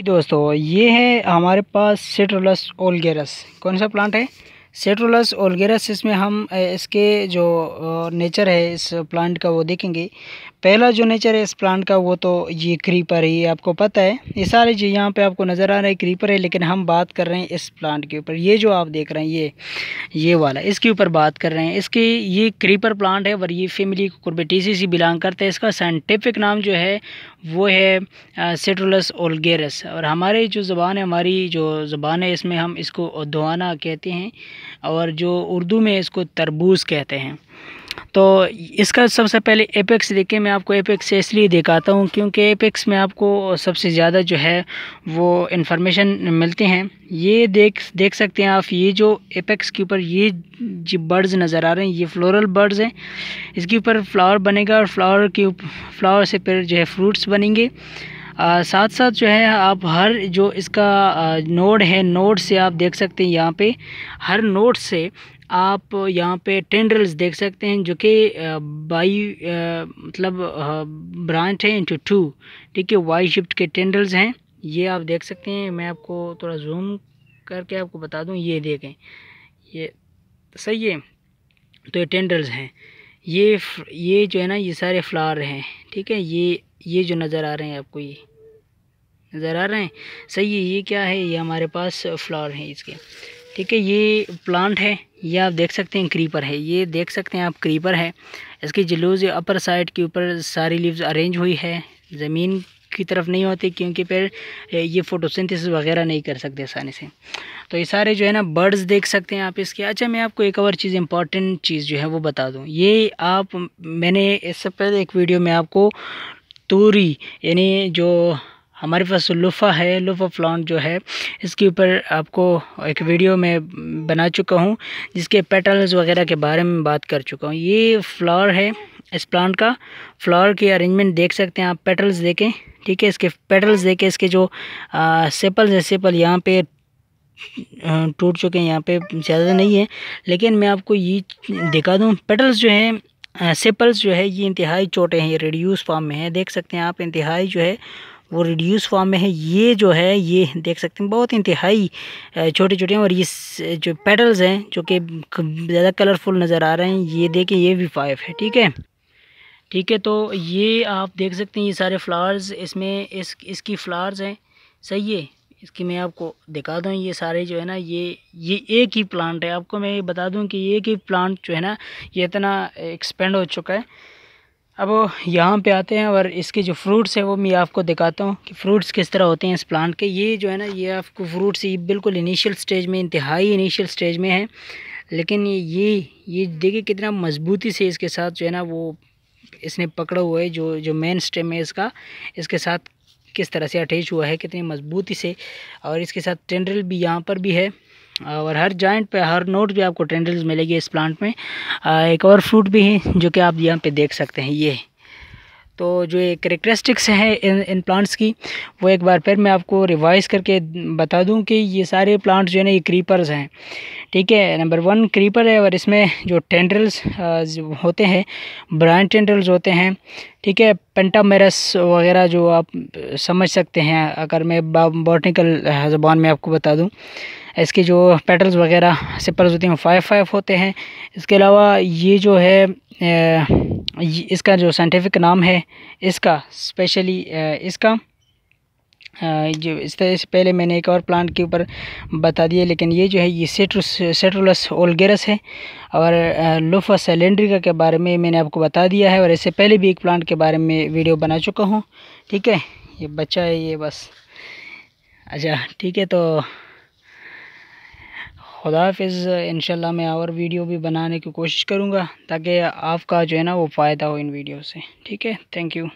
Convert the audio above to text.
जी दोस्तों ये है हमारे पास सेट्रोलस ओलगेरस कौन सा प्लांट है सेट्रोलस ओलगेरस इसमें हम इसके जो नेचर है इस प्लांट का वो देखेंगे पहला जो नेचर है इस प्लांट का वो तो ये क्रीपर ही आपको पता है ये सारे चीज़ यहाँ पे आपको नज़र आ रहा है क्रीपर है लेकिन हम बात कर रहे हैं इस प्लांट के ऊपर ये जो आप देख रहे हैं ये ये वाला इसके ऊपर बात कर रहे हैं इसकी ये क्रीपर प्लांट है और ये फैमिली कुर्बेटीसी से बिलोंग करते हैं इसका साइंटिफिक नाम जो है वो है सेटुलस ओलगेरस और हमारे जो ज़बान है हमारी जो ज़बान है इसमें हम इसको दोहाना कहते हैं और जो उर्दू में इसको तरबूज कहते हैं तो इसका सबसे पहले एपेक्स देखिए मैं आपको एपेक्स इसलिए दिखाता हूँ क्योंकि एपेक्स में आपको सबसे ज़्यादा जो है वो इन्फॉर्मेशन मिलते हैं ये देख देख सकते हैं आप ये जो एपेक्स के ऊपर ये जो बर्ड्स नज़र आ रहे हैं ये फ्लोरल बर्ड्स हैं इसके ऊपर फ्लावर बनेगा और फ्लावर के फ्लावर से फिर जो है फ्रूट्स बनेंगे आ, साथ साथ जो है आप हर जो इसका आ, नोड है नोड से आप देख सकते हैं यहाँ पे हर नोड से आप यहाँ पे टेंडरल्स देख सकते हैं जो कि बाई मतलब ब्रांच है इंटू टू ठीक है वाई शिफ्ट के टेंडरल्स हैं ये आप देख सकते हैं मैं आपको थोड़ा जूम करके आपको बता दूं ये देखें ये सही है तो ये टेंडरल्स हैं ये ये जो है ना ये सारे फ्लावर हैं ठीक है ये ये जो नज़र आ रहे हैं आपको ये नज़र आ रहे हैं सही है ये क्या है ये हमारे पास फ्लावर हैं इसके ठीक है ये प्लांट है ये आप देख सकते हैं क्रीपर है ये देख सकते हैं आप क्रीपर है इसकी जलूज अपर साइड के ऊपर सारी लीव्स अरेंज हुई है ज़मीन की तरफ नहीं होती क्योंकि पेड़ ये फोटोसिंथेसिस वगैरह नहीं कर सकते आसानी से तो ये सारे जो है ना बर्ड्स देख सकते हैं आप इसके अच्छा मैं आपको एक और चीज़ इंपॉर्टेंट चीज़ जो है वो बता दूँ ये आप मैंने इससे पहले एक वीडियो में आपको तूरी यानी जो हमारे पास लुफा है लुफा प्लांट जो है इसके ऊपर आपको एक वीडियो में बना चुका हूँ जिसके पेटल्स वगैरह के बारे में बात कर चुका हूँ ये फ्लावर है इस प्लांट का फ्लावर की अरेंजमेंट देख सकते हैं आप पेटल्स देखें ठीक है इसके पेटल्स देखें इसके जो सेपल्स है सेपल यहाँ पे टूट चुके हैं यहाँ पे ज़्यादा नहीं है लेकिन मैं आपको ये दिखा दूँ पेटल्स जो हैं सेपल्स जो है ये इंतहाई छोटे हैं ये रेड्यूस फॉर्म में है देख सकते हैं आप इंतहाई जो है वो रिड्यूस फॉर्म में है ये जो है ये देख सकते हैं बहुत इंतहाई छोटे छोटे और ये जो पेटल्स हैं जो कि ज़्यादा कलरफुल नज़र आ रहे हैं ये देखें ये भी फाइव है ठीक है ठीक है तो ये आप देख सकते हैं ये सारे फ्लावर्स इसमें इस इसकी फ्लावर्स हैं सही है इसकी मैं आपको दिखा दूँ ये सारे जो है ना ये ये एक ही प्लांट है आपको मैं ये बता दूँ कि एक ही प्लांट जो है ना ये इतना एक्सपेंड हो चुका है अब यहाँ पे आते हैं और इसके जो फ्रूट्स हैं वो मैं आपको दिखाता हूँ कि फ्रूट्स किस तरह होते हैं इस प्लांट के ये जो है ना ये आपको फ्रूट्स ये बिल्कुल इनिशियल स्टेज में इंतहाई इनिशियल स्टेज में है लेकिन ये ये देखिए कितना मजबूती से इसके साथ जो है ना वो इसने पकड़ा हुआ है जो जो मेन स्टेम है इसका इसके साथ किस तरह से अटैच हुआ है कितनी मजबूती से और इसके साथ टेंडरल भी यहाँ पर भी है और हर जॉइंट पे हर नोट भी आपको टेंडल्स मिलेगी इस प्लांट में एक और फ्रूट भी है जो कि आप यहाँ पे देख सकते हैं ये तो जो ये करेक्टरिस्टिक्स हैं इन इन प्लांट्स की वो एक बार फिर मैं आपको रिवाइज करके बता दूं कि ये सारे प्लांट्स जो है ना ये क्रीपर्स हैं ठीक है नंबर वन क्रीपर है और इसमें जो टेंड्रल्स होते हैं ब्रांड टेंड्रल्स होते हैं ठीक है पेंटामेरस वगैरह जो आप समझ सकते हैं अगर मैं बॉटनिकल ज़बान में आपको बता दूं इसके जो पेटल्स वगैरह सिपल्स होते हैं फाइव फाइव होते हैं इसके अलावा ये जो है इसका जो साइंटिफिक नाम है इसका स्पेशली इसका हाँ, जो इस तरह से पहले मैंने एक और प्लांट के ऊपर बता दिया लेकिन ये जो है ये सेट्रस सेट्रुलस ओलगेरस है और लुफा सैलेंड्रिका के बारे में मैंने आपको बता दिया है और इससे पहले भी एक प्लांट के बारे में वीडियो बना चुका हूँ ठीक है ये बच्चा है ये बस अच्छा ठीक है तो खुदा हाफिज़ इन मैं और वीडियो भी बनाने की कोशिश करूँगा ताकि आपका जो है ना वो फ़ायदा हो इन वीडियो से ठीक है थैंक यू